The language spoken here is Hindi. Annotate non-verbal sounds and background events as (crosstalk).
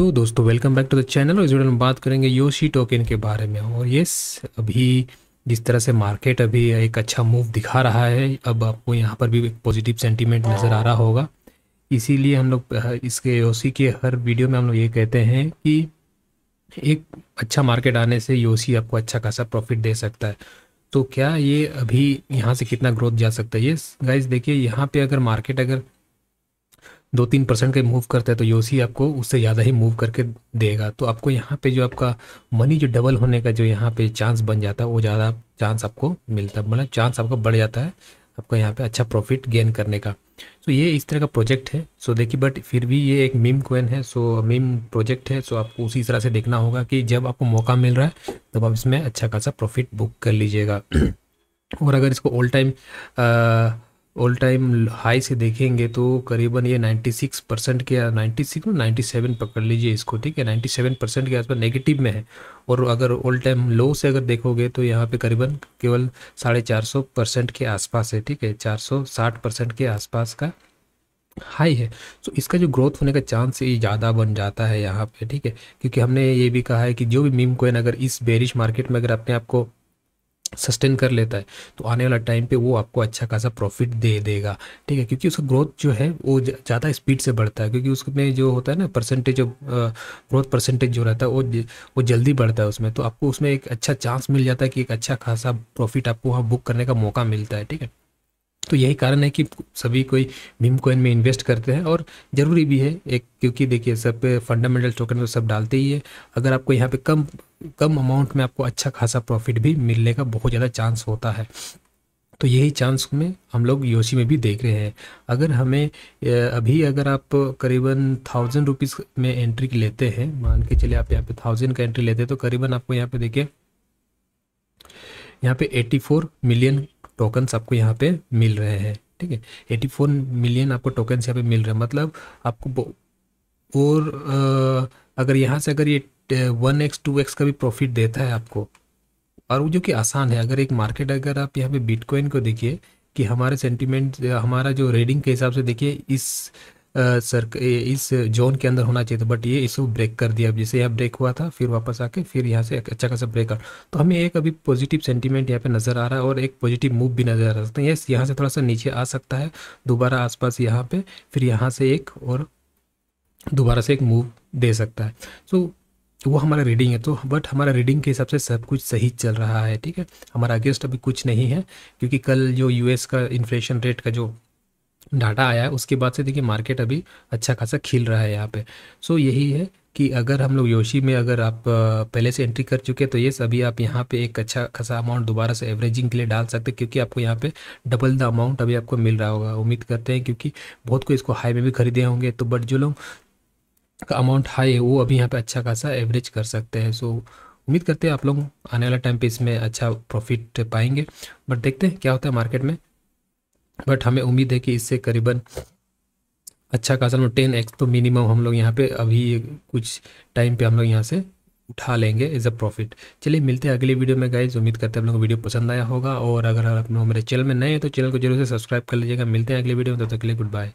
हेलो दोस्तों welcome back to the channel और इस वीडियो में बात करेंगे योशी टोकन के बारे में और यस अभी जिस तरह से मार्केट अभी एक अच्छा मूव दिखा रहा है अब आपको यहाँ पर भी एक पॉजिटिव सेंटीमेंट नज़र आ रहा होगा इसीलिए हम लोग इसके योशी के हर वीडियो में हम लोग ये कहते हैं कि एक अच्छा मार्केट आने से योशी आपको अच्छा खासा प्रॉफिट दे सकता है तो क्या ये अभी यहाँ से कितना ग्रोथ जा सकता है ये गाइज देखिए यहाँ पर अगर मार्केट अगर दो तीन परसेंट का मूव करता है तो योसी आपको उससे ज़्यादा ही मूव करके देगा तो आपको यहाँ पे जो आपका मनी जो डबल होने का जो यहाँ पे चांस बन जाता है वो ज़्यादा चांस आपको मिलता है मतलब चांस आपका बढ़ जाता है आपको यहाँ पे अच्छा प्रॉफिट गेन करने का सो तो so, ये इस तरह का प्रोजेक्ट है सो so, देखिए बट फिर भी ये एक मीम क्वेन है सो so, मीम प्रोजेक्ट है सो so, आपको उसी तरह से देखना होगा कि जब आपको मौका मिल रहा है तब तो आप इसमें अच्छा खासा प्रॉफिट बुक कर लीजिएगा (clears throat) और अगर इसको all time all time high से देखेंगे तो करीबन ये 96 परसेंट के नाइन्टी सिक्स नाइन्टी सेवन पकड़ लीजिए इसको ठीक है 97 परसेंट के आसपास नेगेटिव में है और अगर ऑल टाइम लो से अगर देखोगे तो यहाँ पे करीबन केवल साढ़े चार सौ परसेंट के आसपास है ठीक है चार सौ साठ परसेंट के आसपास का हाई है तो इसका जो ग्रोथ होने का चांस ये ज़्यादा बन जाता है यहाँ पे ठीक है क्योंकि हमने ये भी कहा है कि जो भी मीम कोइन अगर इस बेरिश मार्केट में अगर अपने आप को सस्टेन कर लेता है तो आने वाला टाइम पे वो आपको अच्छा खासा प्रॉफिट दे देगा ठीक है क्योंकि उसका ग्रोथ जो है वो ज़्यादा स्पीड से बढ़ता है क्योंकि उसमें जो होता है ना परसेंटेज ऑफ ग्रोथ परसेंटेज जो रहता है वो वो जल्दी बढ़ता है उसमें तो आपको उसमें एक अच्छा चांस मिल जाता है कि एक अच्छा खासा प्रॉफिट आपको वहाँ बुक करने का मौका मिलता है ठीक है तो यही कारण है कि सभी कोई भीम कोइन में इन्वेस्ट करते हैं और ज़रूरी भी है एक क्योंकि देखिए सब पे फंडामेंटल टोकन तो सब डालते ही है अगर आपको यहाँ पे कम कम अमाउंट में आपको अच्छा खासा प्रॉफिट भी मिलने का बहुत ज़्यादा चांस होता है तो यही चांस में हम लोग योशी में भी देख रहे हैं अगर हमें अभी अगर आप करीबन थाउजेंड रुपीज़ में एंट्री लेते हैं मान के चलिए आप यहाँ पे थाउजेंड का एंट्री लेते हैं तो करीबन आपको यहाँ पे देखिए यहाँ पे 84 मिलियन टोकन्स आपको यहाँ पे मिल रहे हैं ठीक है फोर मिलियन आपको टोकन्स यहाँ पे मिल रहे हैं मतलब आपको और अगर यहाँ से अगर ये वन एक्स टू एक्स का भी प्रॉफिट देता है आपको और वो जो कि आसान है अगर एक मार्केट अगर आप यहाँ पे बिटकॉइन को देखिए कि हमारे सेंटीमेंट हमारा जो रेडिंग के हिसाब से देखिए इस सर इस जोन के अंदर होना चाहिए था बट ये इसको ब्रेक कर दिया अब जैसे यहाँ ब्रेक हुआ था फिर वापस आके फिर यहाँ से अच्छा खासा ब्रेक आउट तो हमें एक अभी पॉजिटिव सेंटीमेंट यहाँ पे नज़र आ रहा है और एक पॉजिटिव मूव भी नज़र आ सकता है तो यस यहाँ से थोड़ा सा नीचे आ सकता है दोबारा आसपास यहाँ पे फिर यहाँ से एक और दोबारा से एक मूव दे सकता है सो so, वो हमारा रीडिंग है तो बट हमारा रीडिंग के हिसाब से सब कुछ सही चल रहा है ठीक है हमारा अगेंस्ट अभी कुछ नहीं है क्योंकि कल जो यूएस का इन्फ्लेशन रेट का जो डाटा आया है उसके बाद से देखिए मार्केट अभी अच्छा खासा खिल रहा है यहाँ पे सो यही है कि अगर हम लोग योशी में अगर आप पहले से एंट्री कर चुके हैं तो ये सभी आप यहाँ पे एक अच्छा खासा अमाउंट दोबारा से एवरेजिंग के लिए डाल सकते हैं क्योंकि आपको यहाँ पे डबल द अमाउंट अभी आपको मिल रहा होगा उम्मीद करते हैं क्योंकि बहुत को इसको हाई में भी खरीदे होंगे तो बट जो लोग का अमाउंट हाई है वो अभी यहाँ पर अच्छा खासा एवरेज कर सकते हैं सो उम्मीद करते हैं आप लोग आने वाला टाइम पर इसमें अच्छा प्रॉफिट पाएंगे बट देखते हैं क्या होता है मार्केट में बट हमें उम्मीद है कि इससे करीबन अच्छा खासा मतलब टेन एक्स तो मिनिमम हम लोग यहाँ पे अभी कुछ टाइम पे हम लोग यहाँ से उठा लेंगे एज अ प्रॉफिट चलिए मिलते हैं अगले वीडियो में गाइज उम्मीद करते हैं आप लोगों को वीडियो पसंद आया होगा और अगर आप लोग मेरे चैनल में नए हैं तो चैनल को जरूर से सब्सक्राइब कर लीजिएगा मिलते हैं अगले वीडियो में तब तो तक के लिए गुड बाय